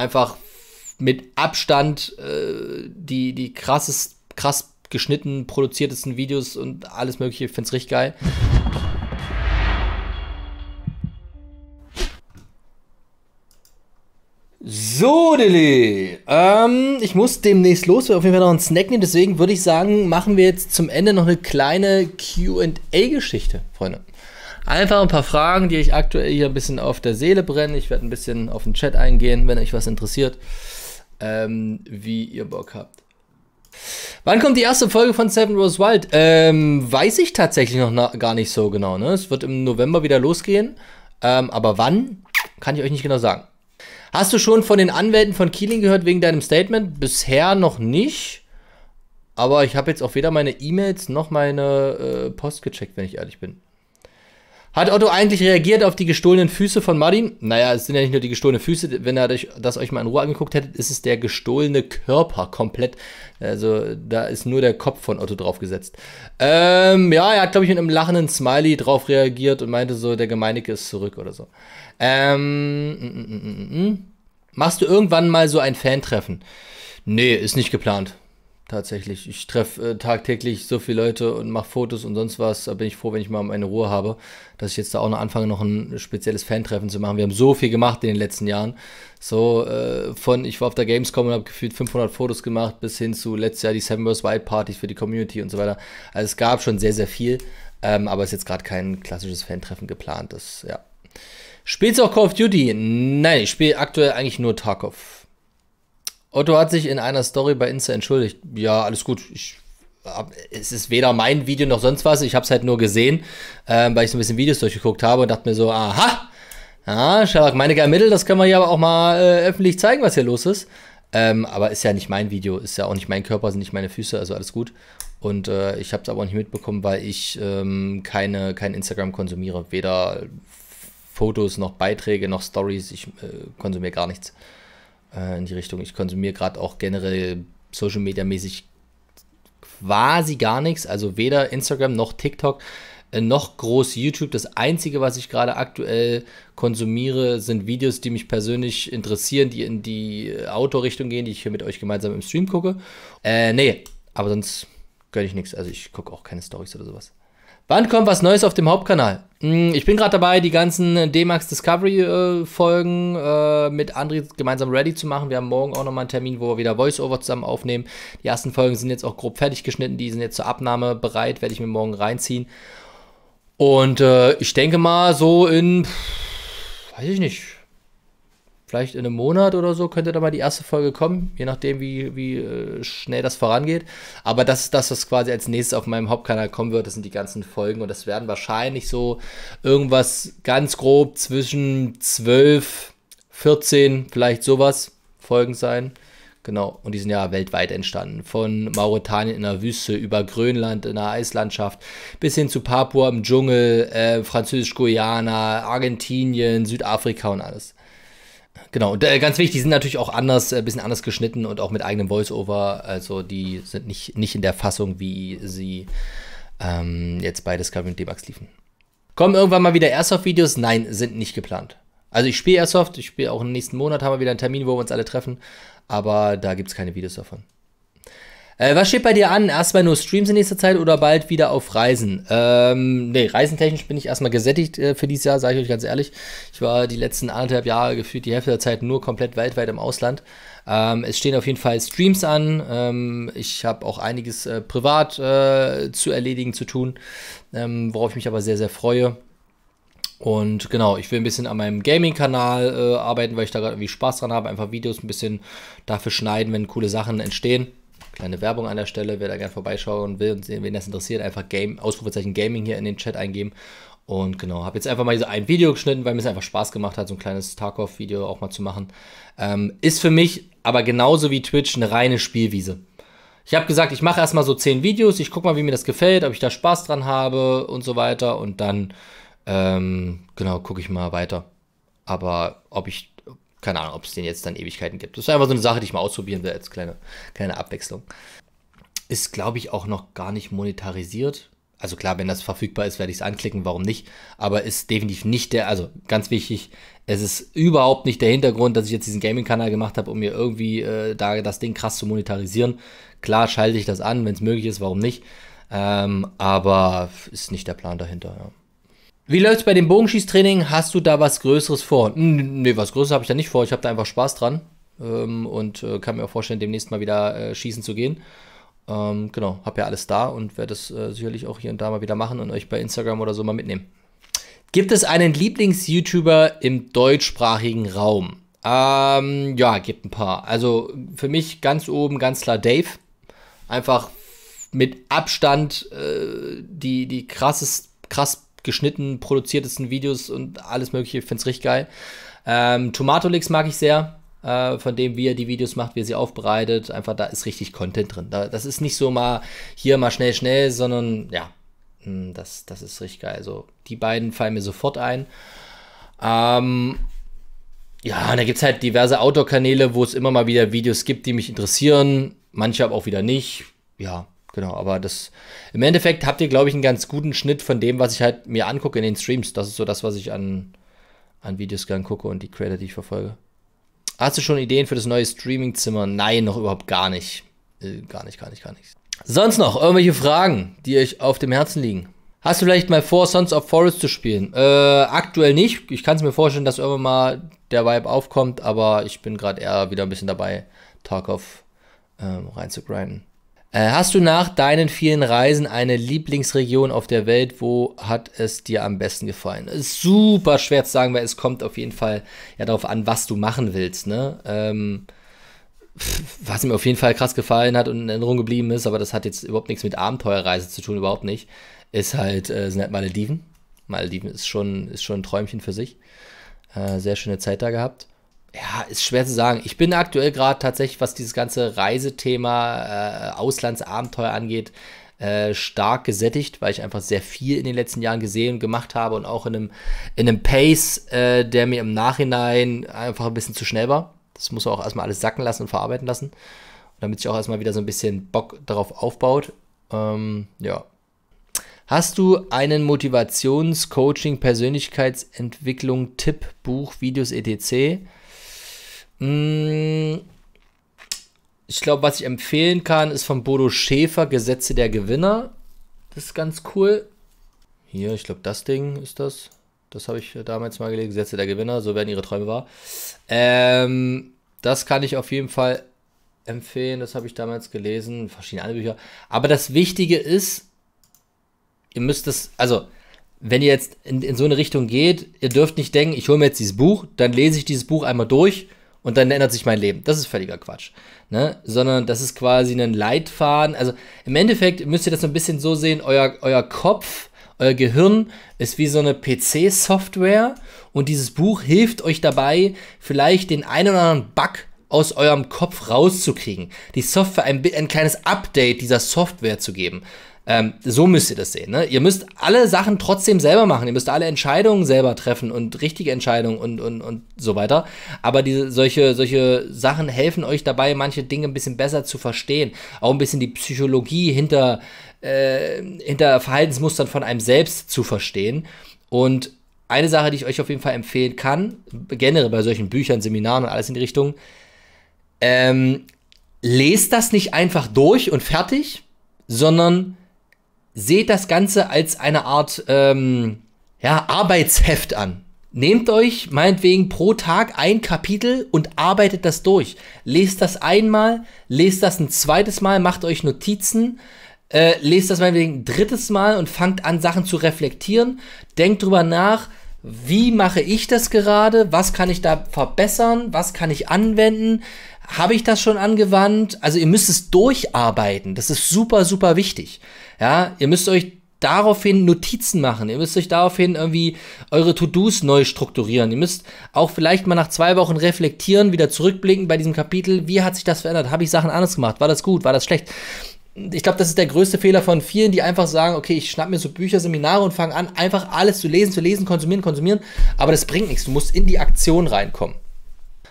einfach mit Abstand äh, die, die krasses, krass geschnitten, produziertesten Videos und alles mögliche. Ich finde es richtig geil. So, Dilly. Ähm, ich muss demnächst los, wir auf jeden Fall noch einen Snack nehmen. Deswegen würde ich sagen, machen wir jetzt zum Ende noch eine kleine QA-Geschichte, Freunde. Einfach ein paar Fragen, die ich aktuell hier ein bisschen auf der Seele brenne. Ich werde ein bisschen auf den Chat eingehen, wenn euch was interessiert, ähm, wie ihr Bock habt. Wann kommt die erste Folge von Seven Rose Wild? Ähm, weiß ich tatsächlich noch gar nicht so genau. Ne? Es wird im November wieder losgehen. Ähm, aber wann, kann ich euch nicht genau sagen. Hast du schon von den Anwälten von Keeling gehört wegen deinem Statement? Bisher noch nicht. Aber ich habe jetzt auch weder meine E-Mails noch meine äh, Post gecheckt, wenn ich ehrlich bin. Hat Otto eigentlich reagiert auf die gestohlenen Füße von Martin? Naja, es sind ja nicht nur die gestohlenen Füße, wenn er das euch mal in Ruhe angeguckt hättet, ist es der gestohlene Körper komplett. Also da ist nur der Kopf von Otto draufgesetzt. Ähm, ja, er hat, glaube ich, mit einem lachenden Smiley drauf reagiert und meinte so, der Gemeinige ist zurück oder so. Ähm, m -m -m Machst du irgendwann mal so ein Fan-Treffen? Nee, ist nicht geplant. Tatsächlich. Ich treffe äh, tagtäglich so viele Leute und mache Fotos und sonst was. Da bin ich froh, wenn ich mal meine Ruhe habe, dass ich jetzt da auch noch anfange, noch ein spezielles Fan-Treffen zu machen. Wir haben so viel gemacht in den letzten Jahren. So äh, von, ich war auf der Gamescom und habe gefühlt 500 Fotos gemacht, bis hin zu letztes Jahr die Seven vs. Wild Partys für die Community und so weiter. Also es gab schon sehr, sehr viel. Ähm, aber es ist jetzt gerade kein klassisches Fan-Treffen geplant. Das, ja. Spielst du auch Call of Duty? Nein, ich spiele aktuell eigentlich nur Tarkov. Otto hat sich in einer Story bei Insta entschuldigt. Ja, alles gut. Ich, es ist weder mein Video noch sonst was. Ich habe es halt nur gesehen, äh, weil ich so ein bisschen Videos durchgeguckt habe und dachte mir so, aha, ja, Sherlock Meinecke ermittelt, das können wir hier aber auch mal äh, öffentlich zeigen, was hier los ist. Ähm, aber ist ja nicht mein Video, ist ja auch nicht mein Körper, sind nicht meine Füße, also alles gut. Und äh, ich habe es aber auch nicht mitbekommen, weil ich ähm, keine, kein Instagram konsumiere. Weder Fotos noch Beiträge noch Stories. Ich äh, konsumiere gar nichts äh, in die Richtung. Ich konsumiere gerade auch generell Social Media mäßig quasi gar nichts, also weder Instagram noch TikTok äh, noch groß YouTube. Das Einzige, was ich gerade aktuell konsumiere, sind Videos, die mich persönlich interessieren, die in die äh, Outdoor-Richtung gehen, die ich hier mit euch gemeinsam im Stream gucke. Äh, nee, aber sonst gönne ich nichts. Also ich gucke auch keine Stories oder sowas. Wann kommt was Neues auf dem Hauptkanal? Hm, ich bin gerade dabei, die ganzen D-Max Discovery äh, Folgen äh, mit André gemeinsam ready zu machen. Wir haben morgen auch nochmal einen Termin, wo wir wieder Voice-Over zusammen aufnehmen. Die ersten Folgen sind jetzt auch grob fertig geschnitten, die sind jetzt zur Abnahme bereit, werde ich mir morgen reinziehen. Und äh, ich denke mal so in, weiß ich nicht, vielleicht in einem Monat oder so könnte da mal die erste Folge kommen, je nachdem, wie, wie äh, schnell das vorangeht. Aber das ist das, was quasi als nächstes auf meinem Hauptkanal kommen wird. Das sind die ganzen Folgen und das werden wahrscheinlich so irgendwas ganz grob zwischen 12, 14, vielleicht sowas Folgen sein. Genau, und die sind ja weltweit entstanden. Von Mauretanien in der Wüste über Grönland in der Eislandschaft bis hin zu Papua im Dschungel, äh, Französisch-Guyana, Argentinien, Südafrika und alles. Genau, und äh, ganz wichtig, die sind natürlich auch anders, ein äh, bisschen anders geschnitten und auch mit eigenem Voice-Over. Also die sind nicht, nicht in der Fassung, wie sie ähm, jetzt bei Discovery und Debugs liefen. Kommen irgendwann mal wieder Airsoft-Videos? Nein, sind nicht geplant. Also ich spiele Airsoft, ich spiele auch im nächsten Monat, haben wir wieder einen Termin, wo wir uns alle treffen, aber da gibt es keine Videos davon. Äh, was steht bei dir an? Erstmal nur Streams in nächster Zeit oder bald wieder auf Reisen? Ähm, nee, reisentechnisch bin ich erstmal gesättigt äh, für dieses Jahr, sage ich euch ganz ehrlich. Ich war die letzten anderthalb Jahre gefühlt die Hälfte der Zeit nur komplett weltweit im Ausland. Ähm, es stehen auf jeden Fall Streams an. Ähm, ich habe auch einiges äh, privat äh, zu erledigen, zu tun, ähm, worauf ich mich aber sehr, sehr freue. Und genau, ich will ein bisschen an meinem Gaming-Kanal äh, arbeiten, weil ich da gerade irgendwie Spaß dran habe. Einfach Videos ein bisschen dafür schneiden, wenn coole Sachen entstehen. Kleine Werbung an der Stelle, wer da gerne vorbeischauen will und sehen, wen das interessiert, einfach Game, Ausrufezeichen Gaming hier in den Chat eingeben. Und genau, habe jetzt einfach mal so ein Video geschnitten, weil mir es einfach Spaß gemacht hat, so ein kleines Tarkov-Video auch mal zu machen. Ähm, ist für mich aber genauso wie Twitch eine reine Spielwiese. Ich habe gesagt, ich mache erstmal so 10 Videos, ich gucke mal, wie mir das gefällt, ob ich da Spaß dran habe und so weiter. Und dann, ähm, genau, gucke ich mal weiter. Aber ob ich keine Ahnung, ob es den jetzt dann Ewigkeiten gibt. Das ist einfach so eine Sache, die ich mal ausprobieren will als kleine, kleine Abwechslung. Ist, glaube ich, auch noch gar nicht monetarisiert. Also klar, wenn das verfügbar ist, werde ich es anklicken, warum nicht? Aber ist definitiv nicht der, also ganz wichtig, es ist überhaupt nicht der Hintergrund, dass ich jetzt diesen Gaming-Kanal gemacht habe, um mir irgendwie äh, da das Ding krass zu monetarisieren. Klar schalte ich das an, wenn es möglich ist, warum nicht? Ähm, aber ist nicht der Plan dahinter, ja. Wie läuft's bei dem Bogenschießtraining? Hast du da was Größeres vor? Hm, nee, was Größeres habe ich da nicht vor. Ich habe da einfach Spaß dran ähm, und äh, kann mir auch vorstellen, demnächst mal wieder äh, schießen zu gehen. Ähm, genau, habe ja alles da und werde es äh, sicherlich auch hier und da mal wieder machen und euch bei Instagram oder so mal mitnehmen. Gibt es einen Lieblings-YouTuber im deutschsprachigen Raum? Ähm, ja, gibt ein paar. Also für mich ganz oben ganz klar Dave. Einfach mit Abstand äh, die, die krasses, krass geschnitten, produziertesten Videos und alles mögliche. Ich finde es richtig geil. Ähm, Tomatolix mag ich sehr. Äh, von dem, wie er die Videos macht, wie er sie aufbereitet. Einfach, da ist richtig Content drin. Da, das ist nicht so mal hier mal schnell, schnell, sondern ja, hm, das, das ist richtig geil. Also, die beiden fallen mir sofort ein. Ähm, ja, und da gibt es halt diverse Outdoor-Kanäle, wo es immer mal wieder Videos gibt, die mich interessieren. Manche aber auch wieder nicht. Ja, genau, aber das im Endeffekt habt ihr, glaube ich, einen ganz guten Schnitt von dem, was ich halt mir angucke in den Streams. Das ist so das, was ich an, an Videos gern gucke und die Creator, die ich verfolge. Hast du schon Ideen für das neue Streaming-Zimmer? Nein, noch überhaupt gar nicht. Äh, gar nicht, gar nicht, gar nichts. Sonst noch irgendwelche Fragen, die euch auf dem Herzen liegen? Hast du vielleicht mal vor, Sons of Forest zu spielen? Äh, aktuell nicht. Ich kann es mir vorstellen, dass irgendwann mal der Vibe aufkommt, aber ich bin gerade eher wieder ein bisschen dabei, Tarkov ähm, reinzugrinden. Äh, hast du nach deinen vielen Reisen eine Lieblingsregion auf der Welt? Wo hat es dir am besten gefallen? Ist super schwer zu sagen, weil es kommt auf jeden Fall ja darauf an, was du machen willst. Ne? Ähm, was mir auf jeden Fall krass gefallen hat und in Erinnerung geblieben ist, aber das hat jetzt überhaupt nichts mit Abenteuerreise zu tun, überhaupt nicht, ist halt, äh, sind halt Malediven. Malediven ist schon, ist schon ein Träumchen für sich. Äh, sehr schöne Zeit da gehabt ja, ist schwer zu sagen. Ich bin aktuell gerade tatsächlich, was dieses ganze Reisethema, äh, Auslandsabenteuer angeht, äh, stark gesättigt, weil ich einfach sehr viel in den letzten Jahren gesehen und gemacht habe und auch in einem, in einem Pace, äh, der mir im Nachhinein einfach ein bisschen zu schnell war. Das muss auch erstmal alles sacken lassen und verarbeiten lassen. Und damit sich auch erstmal wieder so ein bisschen Bock darauf aufbaut. Ähm, ja. Hast du einen Motivations-Coaching-Persönlichkeitsentwicklung-Tipp, Buch, Videos etc.? Mm, ich glaube, was ich empfehlen kann, ist von Bodo Schäfer Gesetze der Gewinner. Das ist ganz cool. Hier, ich glaube, das Ding ist das. Das habe ich äh, damals mal gelesen. Gesetze der Gewinner, so werden ihre Träume wahr. Ähm, das kann ich auf jeden Fall empfehlen. Das habe ich damals gelesen. Verschiedene andere Bücher. Aber das Wichtige ist, ihr müsst das, also, wenn ihr jetzt in, in so eine Richtung geht, ihr dürft nicht denken, ich hole mir jetzt dieses Buch, dann lese ich dieses Buch einmal durch und dann ändert sich mein Leben. Das ist völliger Quatsch. Ne? Sondern das ist quasi ein Leitfaden. Also im Endeffekt müsst ihr das so ein bisschen so sehen, euer, euer Kopf, euer Gehirn ist wie so eine PC-Software und dieses Buch hilft euch dabei, vielleicht den einen oder anderen Bug aus eurem Kopf rauszukriegen. Die Software, ein, ein kleines Update dieser Software zu geben. Ähm, so müsst ihr das sehen. Ne? Ihr müsst alle Sachen trotzdem selber machen. Ihr müsst alle Entscheidungen selber treffen und richtige Entscheidungen und, und, und so weiter. Aber diese, solche, solche Sachen helfen euch dabei, manche Dinge ein bisschen besser zu verstehen. Auch ein bisschen die Psychologie hinter, äh, hinter Verhaltensmustern von einem selbst zu verstehen. Und eine Sache, die ich euch auf jeden Fall empfehlen kann, generell bei solchen Büchern, Seminaren und alles in die Richtung, ähm, lest das nicht einfach durch und fertig, sondern seht das Ganze als eine Art ähm, ja, Arbeitsheft an. Nehmt euch meinetwegen pro Tag ein Kapitel und arbeitet das durch. Lest das einmal, lest das ein zweites Mal, macht euch Notizen, äh, lest das meinetwegen ein drittes Mal und fangt an, Sachen zu reflektieren. Denkt drüber nach, wie mache ich das gerade, was kann ich da verbessern, was kann ich anwenden, habe ich das schon angewandt? Also ihr müsst es durcharbeiten. Das ist super, super wichtig. Ja, ihr müsst euch daraufhin Notizen machen. Ihr müsst euch daraufhin irgendwie eure To-Dos neu strukturieren. Ihr müsst auch vielleicht mal nach zwei Wochen reflektieren, wieder zurückblicken bei diesem Kapitel. Wie hat sich das verändert? Habe ich Sachen anders gemacht? War das gut? War das schlecht? Ich glaube, das ist der größte Fehler von vielen, die einfach sagen, okay, ich schnapp mir so Bücher, Seminare und fange an, einfach alles zu lesen, zu lesen, konsumieren, konsumieren. Aber das bringt nichts. Du musst in die Aktion reinkommen.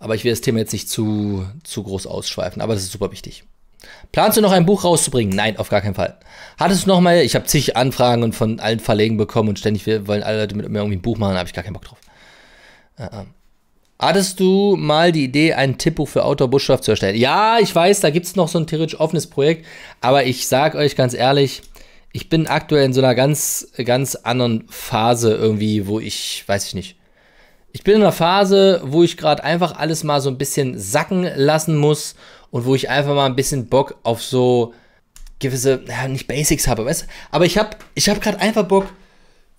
Aber ich will das Thema jetzt nicht zu, zu groß ausschweifen, aber das ist super wichtig. Planst du noch ein Buch rauszubringen? Nein, auf gar keinen Fall. Hattest du noch mal, ich habe zig Anfragen von allen Verlegen bekommen und ständig wollen alle Leute mit mir irgendwie ein Buch machen, habe ich gar keinen Bock drauf. Uh -uh. Hattest du mal die Idee, ein Tippbuch für Outdoor-Buschkraft zu erstellen? Ja, ich weiß, da gibt es noch so ein theoretisch offenes Projekt, aber ich sage euch ganz ehrlich, ich bin aktuell in so einer ganz, ganz anderen Phase irgendwie, wo ich, weiß ich nicht, ich bin in einer Phase, wo ich gerade einfach alles mal so ein bisschen sacken lassen muss und wo ich einfach mal ein bisschen Bock auf so gewisse, naja, nicht Basics habe, weißt Aber ich habe ich hab gerade einfach Bock,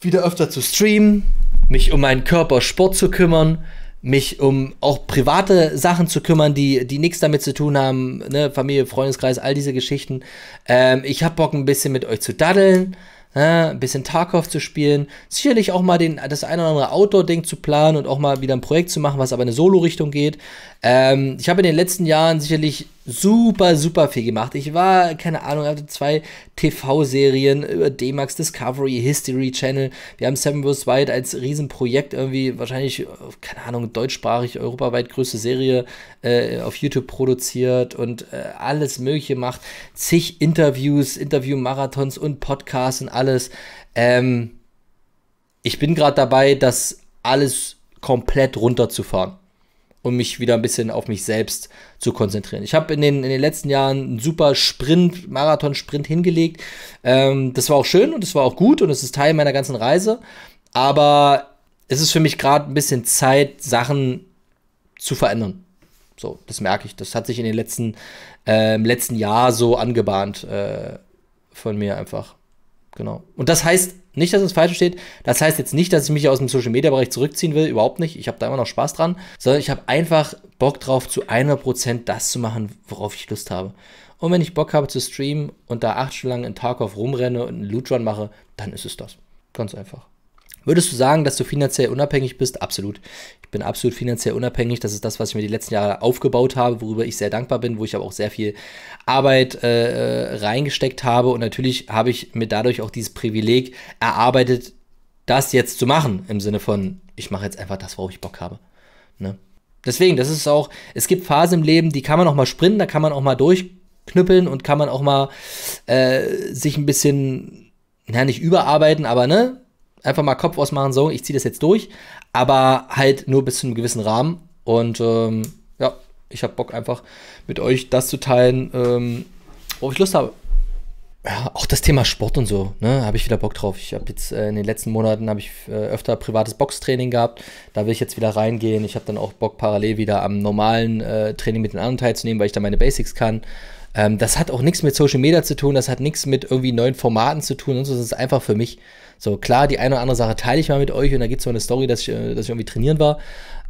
wieder öfter zu streamen, mich um meinen Körper Sport zu kümmern, mich um auch private Sachen zu kümmern, die, die nichts damit zu tun haben, ne? Familie, Freundeskreis, all diese Geschichten. Ähm, ich habe Bock, ein bisschen mit euch zu daddeln. Ne, ein bisschen Tarkov zu spielen, sicherlich auch mal den, das ein oder andere Outdoor-Ding zu planen und auch mal wieder ein Projekt zu machen, was aber in eine Solo-Richtung geht. Ähm, ich habe in den letzten Jahren sicherlich super, super viel gemacht. Ich war, keine Ahnung, hatte zwei TV-Serien über D-Max, Discovery, History Channel. Wir haben Seven vs. Wild als Riesenprojekt irgendwie, wahrscheinlich, keine Ahnung, deutschsprachig, europaweit größte Serie äh, auf YouTube produziert und äh, alles Mögliche gemacht. Zig Interviews, Interview-Marathons und Podcasts und alles. Ähm, ich bin gerade dabei, das alles komplett runterzufahren um mich wieder ein bisschen auf mich selbst zu konzentrieren. Ich habe in den, in den letzten Jahren einen super Sprint, Marathon-Sprint hingelegt. Ähm, das war auch schön und das war auch gut und es ist Teil meiner ganzen Reise. Aber es ist für mich gerade ein bisschen Zeit, Sachen zu verändern. So, das merke ich. Das hat sich in den letzten, äh, letzten Jahr so angebahnt äh, von mir einfach. Genau. Und das heißt nicht, dass es falsch steht. Das heißt jetzt nicht, dass ich mich aus dem Social Media Bereich zurückziehen will. Überhaupt nicht. Ich habe da immer noch Spaß dran. Sondern ich habe einfach Bock drauf, zu 100% das zu machen, worauf ich Lust habe. Und wenn ich Bock habe zu streamen und da acht Stunden lang in Tarkov rumrenne und einen Loot Run mache, dann ist es das. Ganz einfach. Würdest du sagen, dass du finanziell unabhängig bist? Absolut. Ich bin absolut finanziell unabhängig. Das ist das, was ich mir die letzten Jahre aufgebaut habe, worüber ich sehr dankbar bin, wo ich aber auch sehr viel Arbeit äh, äh, reingesteckt habe. Und natürlich habe ich mir dadurch auch dieses Privileg erarbeitet, das jetzt zu machen. Im Sinne von, ich mache jetzt einfach das, worauf ich Bock habe. Ne? Deswegen, das ist auch, es gibt Phasen im Leben, die kann man auch mal sprinten, da kann man auch mal durchknüppeln und kann man auch mal äh, sich ein bisschen, naja, nicht überarbeiten, aber ne, einfach mal Kopf ausmachen, so, ich ziehe das jetzt durch, aber halt nur bis zu einem gewissen Rahmen. Und ähm, ja, ich habe Bock einfach mit euch das zu teilen, ähm, worauf ich Lust habe. Ja, auch das Thema Sport und so, ne, habe ich wieder Bock drauf. Ich habe jetzt äh, in den letzten Monaten habe ich äh, öfter privates Boxtraining gehabt. Da will ich jetzt wieder reingehen. Ich habe dann auch Bock parallel wieder am normalen äh, Training mit den anderen teilzunehmen, weil ich da meine Basics kann. Ähm, das hat auch nichts mit Social Media zu tun. Das hat nichts mit irgendwie neuen Formaten zu tun. Und so. Das ist einfach für mich. So klar, die eine oder andere Sache teile ich mal mit euch und da gibt es so eine Story, dass ich, äh, dass ich irgendwie trainieren war.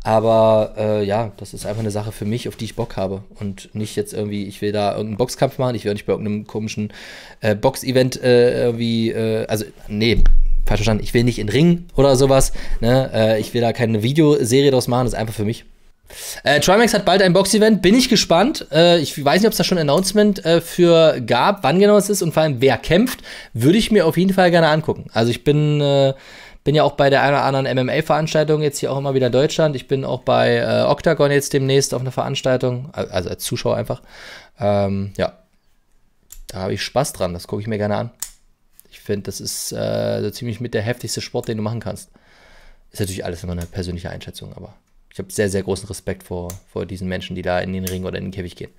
Aber äh, ja, das ist einfach eine Sache für mich, auf die ich Bock habe. Und nicht jetzt irgendwie, ich will da irgendeinen Boxkampf machen, ich will nicht bei irgendeinem komischen äh, Box-Event äh, irgendwie, äh, also nee, falsch verstanden, ich will nicht in Ring oder sowas. Ne? Äh, ich will da keine Videoserie draus machen, das ist einfach für mich. Äh, Trimax hat bald ein Box-Event, bin ich gespannt. Äh, ich weiß nicht, ob es da schon ein Announcement äh, für gab, wann genau es ist und vor allem wer kämpft, würde ich mir auf jeden Fall gerne angucken. Also ich bin, äh, bin ja auch bei der einen oder anderen MMA-Veranstaltung jetzt hier auch immer wieder in Deutschland. Ich bin auch bei äh, Octagon jetzt demnächst auf einer Veranstaltung, also als Zuschauer einfach. Ähm, ja, da habe ich Spaß dran, das gucke ich mir gerne an. Ich finde, das ist äh, so ziemlich mit der heftigste Sport, den du machen kannst. Ist natürlich alles immer eine persönliche Einschätzung, aber ich habe sehr, sehr großen Respekt vor, vor diesen Menschen, die da in den Ring oder in den Käfig gehen.